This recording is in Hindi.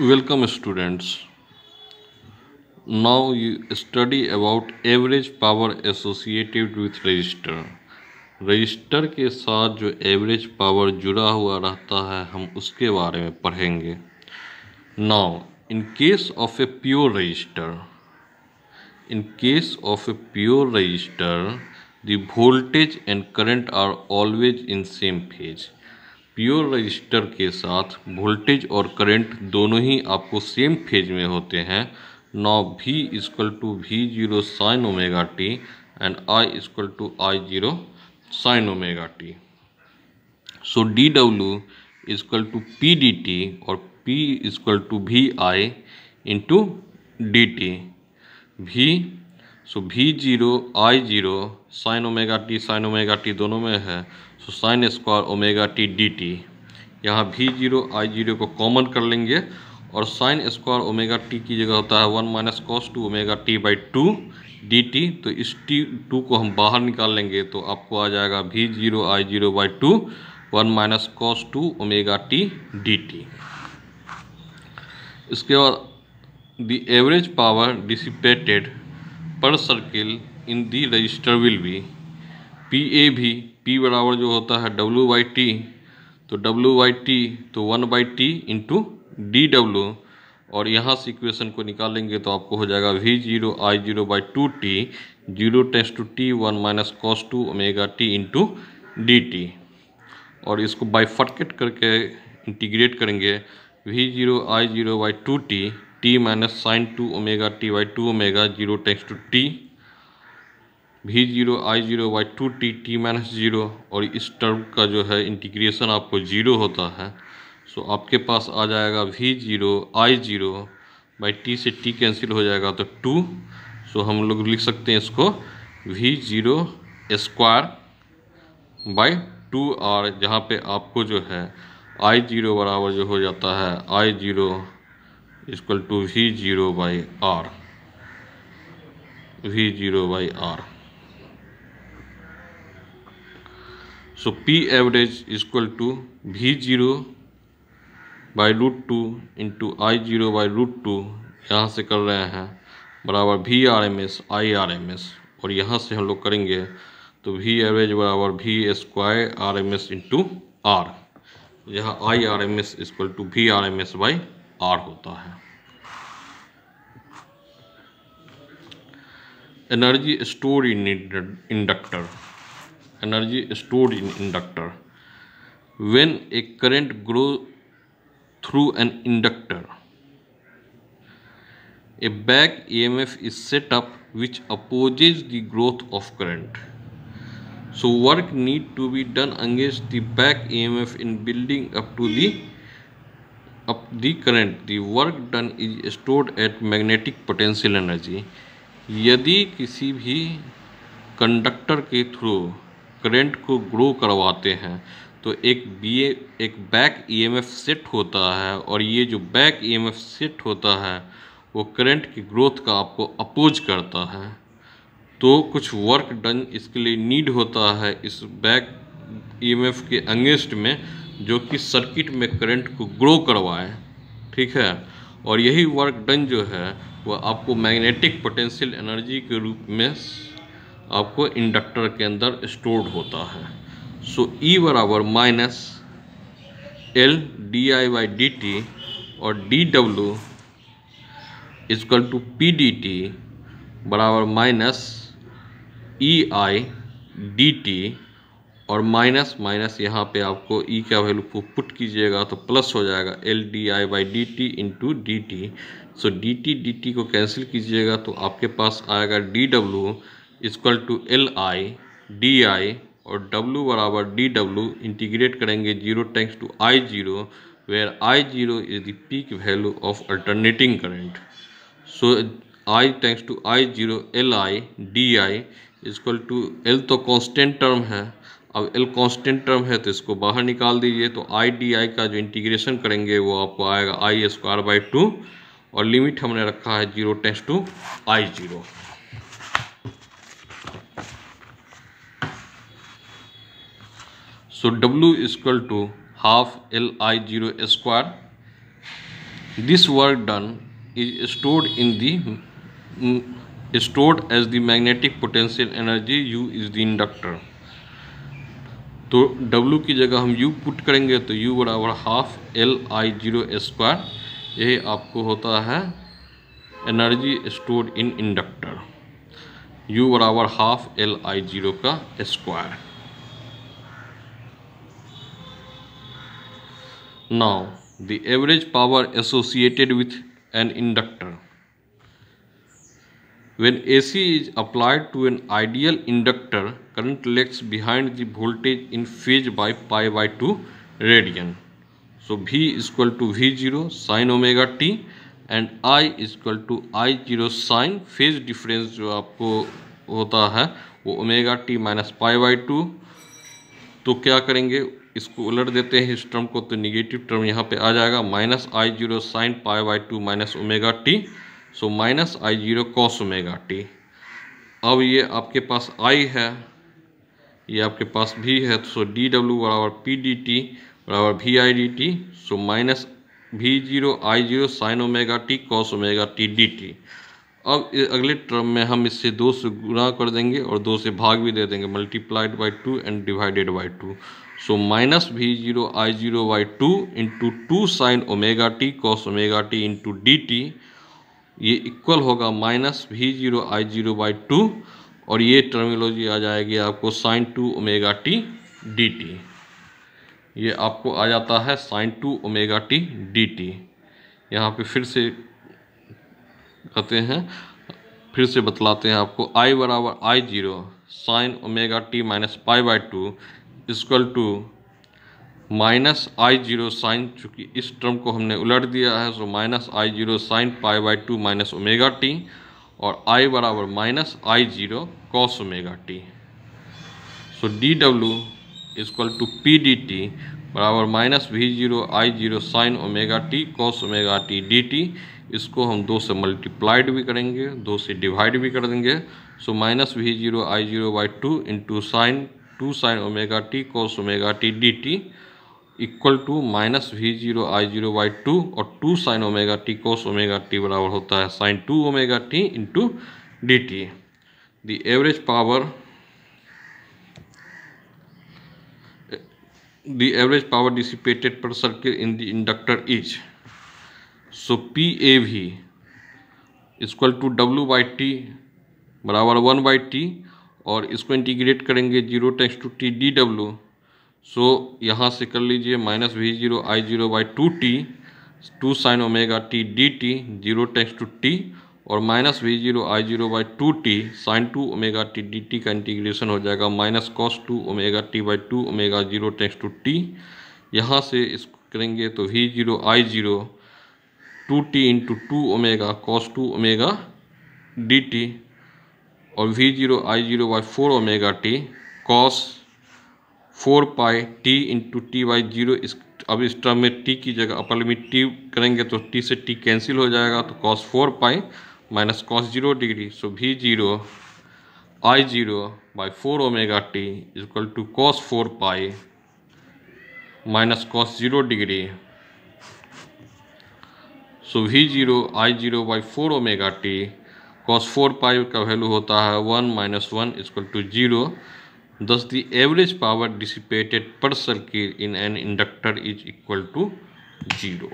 Welcome students now you study about average power associated with resistor resistor के साथ जो एवरेज पावर जुड़ा हुआ रहता है हम उसके बारे में पढ़ेंगे now in case of a pure resistor in case of a pure resistor the voltage and current are always in same phase pure resistor के साथ वोल्टेज और करंट दोनों ही आपको सेम फेज में होते हैं now V equal to V zero sine omega t and I equal to I zero sine omega T so D W equal to P D T और P equal to V I into D t भी so V zero I zero sine omega t sine omega t दोनों में है so sine square omega T D T यहाँ भी जीरो आई जीरो को कॉमन कर लेंगे और साइन स्क्वायर ओमेगा टी की जगह होता है one minus cos two omega T by two d t तो इस टी टू को हम बाहर निकाल लेंगे तो आपको आ जाएगा V zero I zero by two one minus cos two omega T D t इसके बाद the average power dissipated per cycle in the resistor will be P A V P बराबर जो होता है डब्लू बाई टी तो डब्लू बाई टी तो one by t into d W और यहाँ से इक्वेशन को निकालेंगे तो आपको हो जाएगा V zero I zero by two t zero tends to t one minus cos two omega T into D T और इसको बाई फटकेट करके इंटीग्रेट करेंगे V zero I zero by two t t minus sine two omega t by two omega zero tends to t V zero I zero by two t t minus zero और इस टर्म का जो है इंटीग्रेशन आपको जीरो होता है सो तो आपके पास आ जाएगा V zero I zero by t से टी कैंसिल हो जाएगा तो टू सो तो हम लोग लिख सकते हैं इसको V zero square by two R जहाँ पे आपको जो है आई जीरो बराबर जो हो जाता है I zero equal to V zero by R V zero by R so P average equal to V zero by root two into I zero by root two यहाँ से कर रहे हैं बराबर V R M S I R M S और यहाँ से हम लोग करेंगे तो वी एवरेज बराबर V square R M S into R यहाँ I R M S equal to we R M S by R होता है energy store in inductor energy store in inductor when a current grow through an inductor a back F is set up which opposes the growth of current so work need to be done against the back emf in building up to the up the current the work done is stored at magnetic potential energy यदि किसी भी कंडक्टर के थ्रू करंट को ग्रो करवाते हैं तो एक बी एक बैक ईएमएफ सेट होता है और ये जो बैक ईएमएफ सेट होता है वो करंट की ग्रोथ का आपको अपोज करता है तो कुछ वर्क डन इसके लिए नीड होता है इस बैक ईएमएफ e के अंगेस्ट में जो कि सर्किट में करंट को ग्रो करवाएं ठीक है और यही वर्क डन जो है वह आपको मैग्नेटिक पोटेंशियल एनर्जी के रूप में आपको इंडक्टर के अंदर स्टोर्ड होता है सो ई e बराबर minus L d I by d T और d W equal to P D T बराबर minus E I D T और माइनस माइनस यहाँ पे आपको ई e का वैल्यू को पुट कीजिएगा तो प्लस हो जाएगा L d I by d t into D T so d t D t को कैंसिल कीजिएगा तो आपके पास आएगा d W equal to L I d I और डब्लू बराबर डी डब्लू इंटीग्रेट करेंगे zero tends to I zero where I zero is the peak value of alternating current so I tends to I zero L I d I equal to L तो कॉन्स्टेंट टर्म है अब एल कॉन्स्टेंट टर्म है तो इसको बाहर निकाल दीजिए तो आई डी आई का जो इंटीग्रेशन करेंगे वो आपको आएगा आई स्क्वायर बाई टू और लिमिट हमने रखा है zero tends to I zero so W equal to half L I zero square this work done is stored in the stored as the magnetic potential energy u is the inductor तो W की जगह हम U पुट करेंगे तो U बराबर half L I zero square यही आपको होता है energy store in inductor U बराबर हाफ एल आई जीरो का square now the average power associated with an inductor When AC is applied to an ideal inductor, current lags behind the voltage in phase by pi by 2 radian. So V is two V zero sine omega t and I equal to I zero sine phase difference जो आपको होता है वो omega T minus pi by two तो क्या करेंगे इसको उलट देते हैं इस टर्म को तो निगेटिव टर्म यहाँ पर आ जाएगा minus I zero sine pi by two minus omega T so minus I zero cos omega t अब ये आपके पास आई है ये आपके पास भी है सो डी डब्ल्यू बराबर पी डी टी बराबर V I D T so minus V zero I zero sine omega T cos omega T D T अब अगले टर्म में हम इससे दो से गुना कर देंगे और दो से भाग भी दे देंगे multiplied by two and divided by two so minus V zero I zero by two into two sine omega T cos omega T into D T ये इक्वल होगा minus V zero I zero by two और ये टर्मिनोलॉजी आ जाएगी आपको sine two omega T D T ये आपको आ जाता है sine two omega T D T यहाँ पर फिर से कहते हैं फिर से बतलाते हैं आपको आई बराबर I zero sine omega T minus pi by two equal to minus I zero sine चूँकि इस टर्म को हमने उलट दिया है so minus I zero sine pi by two minus omega T और आई बराबर minus I zero cos omega T so D W equal to P D T बराबर minus V zero I zero sine omega T cos omega T D T इसको हम दो से मल्टीप्लाइड भी करेंगे दो से डिवाइड भी कर देंगे so minus V zero I zero by two into sine two sine omega T cos omega T D T equal to minus V zero I zero by two और two sine omega T cos omega T बराबर होता है sine two omega T into D T the average power average power dissipated per per in the inductor is so P A V equal to W by T बराबर वन बाई टी और इसको इंटीग्रेट करेंगे zero tends to T D W so यहाँ से कर लीजिए minus V zero I zero by two T two sine omega T D T zero tends to T और minus V zero I zero by two T sine two omega T D T का इंटीग्रेशन हो जाएगा minus cos two omega T by two omega zero tends to T यहाँ से इसको करेंगे तो V zero I zero two T into two omega cos two omega D T और V zero I zero by four omega T cos four pi T into T by zero अब इस टर्म में टी की जगह अपर लिमिट टी करेंगे तो टी से टी कैंसिल हो जाएगा तो cos four pi minus cos zero degree so V zero I zero by four omega T equal to cos four pi minus cos zero degree so V zero I zero by four omega T cos four pi का वैल्यू होता है one minus one equal to zero Thus the average power dissipated per circuit in an inductor is equal to 0.